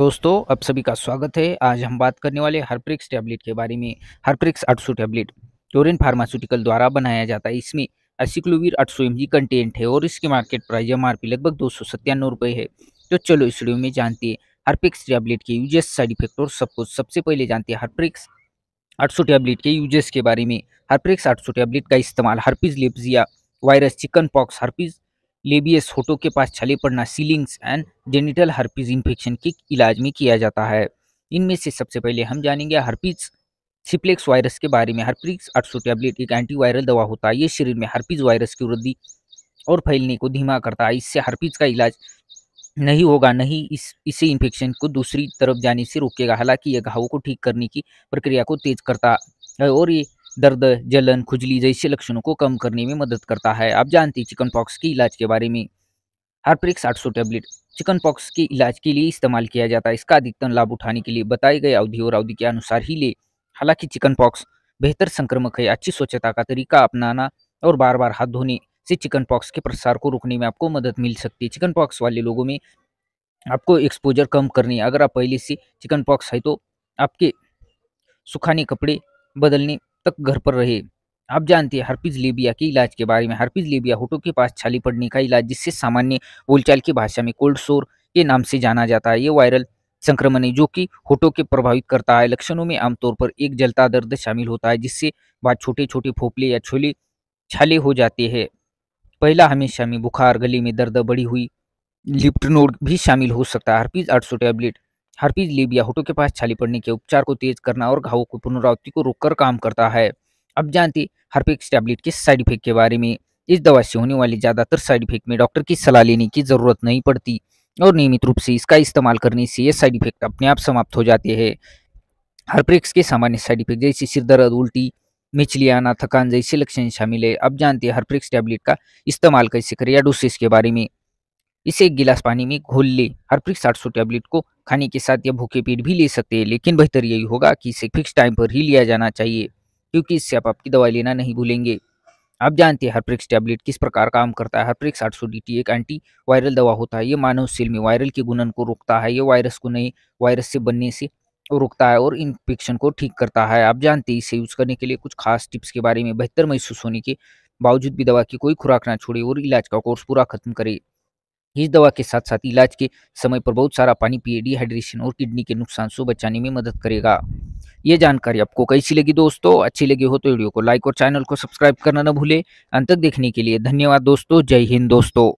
दोस्तों आप सभी का स्वागत है आज हम बात करने वाले हरप्रिक्स टैबलेट के बारे में हरप्रिक्स 800 टैबलेट टोरेन फार्मास्यूटिकल द्वारा बनाया जाता है इसमें असिक्लोवीर 800 सौ कंटेंट है और इसके मार्केट प्राइस एम लगभग दो सौ रुपये है तो चलो इस वीडियो में जानते हैं हरप्रिक्स टैबलेट के यूजेस साइड इफेक्ट और सब कुछ सबसे पहले जानते हैं हरप्रिक्स 800 टैबलेट के यूजेस के बारे में हरप्रिक्स सौ टैबलेट का इस्तेमाल हरपीज लिप्जिया वायरस चिकन पॉक्स हरपीज लेबियस होटो के पास छले पड़ना shingles and genital herpes infection के इलाज में किया जाता है इनमें से सबसे पहले हम जानेंगे हर्पीज सिप्लेक्स वायरस के बारे में हर्पीज आठ सौ टैबलेट एक एंटीवायरल दवा होता है ये शरीर में हर्पीज वायरस की वृद्धि और फैलने को धीमा करता है इससे हर्पीज का इलाज नहीं होगा नहीं इस इसे इन्फेक्शन को दूसरी तरफ जाने से रोकेगा हालांकि यह घावों को ठीक करने की प्रक्रिया को तेज करता है और ये दर्द जलन खुजली जैसे लक्षणों को कम करने में मदद करता है आप जानती चिकन पॉक्स के इलाज के बारे में हार्प्रिक्स आठ सौ टेबलेट चिकन पॉक्स के इलाज के लिए इस्तेमाल किया जाता है इसका अधिकतम लाभ उठाने के लिए बताई गई अवधि और अवधि के अनुसार ही ले हालांकि चिकन पॉक्स बेहतर संक्रमक है अच्छी स्वच्छता का तरीका अपनाना और बार बार हाथ धोने से चिकन पॉक्स के प्रसार को रोकने में आपको मदद मिल सकती है चिकन पॉक्स वाले लोगों में आपको एक्सपोजर कम करनी है अगर आप पहले से चिकन पॉक्स है तो आपके सुखाने कपड़े बदलने तक घर पर रहे आप जानते हैं हर्पीज लेबिया के इलाज के बारे में हर्पीज लेबिया होटो के पास छाली पड़ने का इलाज जिससे सामान्य बोलचाल की भाषा में कोल्ड सोर के नाम से जाना जाता है ये वायरल संक्रमण है जो कि होटो के प्रभावित करता है लक्षणों में आमतौर पर एक जलता दर्द शामिल होता है जिससे बाद छोटे छोटे फोपले या छोले छाले हो जाते हैं पहला हमेशा में बुखार गले में दर्द बड़ी हुई लिप्टनोड भी शामिल हो सकता है हर्पीज 800 टैबलेट हर्पीज लीबिया होटो के पास छाली पड़ने के उपचार को तेज करना और घावों की पुनरावृत्ति को रोककर काम करता है अब जानते हर्पिक्स टैबलेट के साइड इफेक्ट के बारे में इस दवा से होने वाले ज़्यादातर साइड इफेक्ट में डॉक्टर की सलाह लेने की ज़रूरत नहीं पड़ती और नियमित रूप से इसका इस्तेमाल करने से ये साइड इफेक्ट अपने आप समाप्त हो जाते हैं हर्प्रिक्स के सामान्य साइड इफेक्ट जैसे सिरदर्द उल्टी मिचली आना थकान जैसे लक्षण शामिल है अब जानते हैं हर्प्रिक्स टैबलेट का इस्तेमाल कैसे करें या डोसेस के बारे में इसे एक गिलास पानी में घोल ले हरप्रिक साठ सौ टैबलेट को खाने के साथ या भूखे पेट भी ले सकते हैं लेकिन बेहतर यही होगा कि इसे फिक्स टाइम पर ही लिया जाना चाहिए क्योंकि इससे आप आपकी दवाई लेना नहीं भूलेंगे आप जानते हैं हरप्रिक्स टैबलेट किस प्रकार काम करता है हरप्रिक्स आठ सौ डी एक एंटी वायरल दवा होता है ये मानव सेल में वायरल के गुणन को रोकता है ये वायरस को नए वायरस से बनने से रोकता है और इन्फेक्शन को ठीक करता है आप जानते हैं इसे यूज़ करने के लिए कुछ खास टिप्स के बारे में बेहतर महसूस होने के बावजूद भी दवा की कोई खुराक ना छोड़े और इलाज का कोर्स पूरा खत्म करे इस दवा के साथ साथ इलाज के समय पर बहुत सारा पानी पिए डिहाइड्रेशन और किडनी के नुकसान से बचाने में मदद करेगा ये जानकारी आपको कैसी लगी दोस्तों अच्छी लगी हो तो वीडियो को लाइक और चैनल को सब्सक्राइब करना न भूले अंत तक देखने के लिए धन्यवाद दोस्तों जय हिंद दोस्तों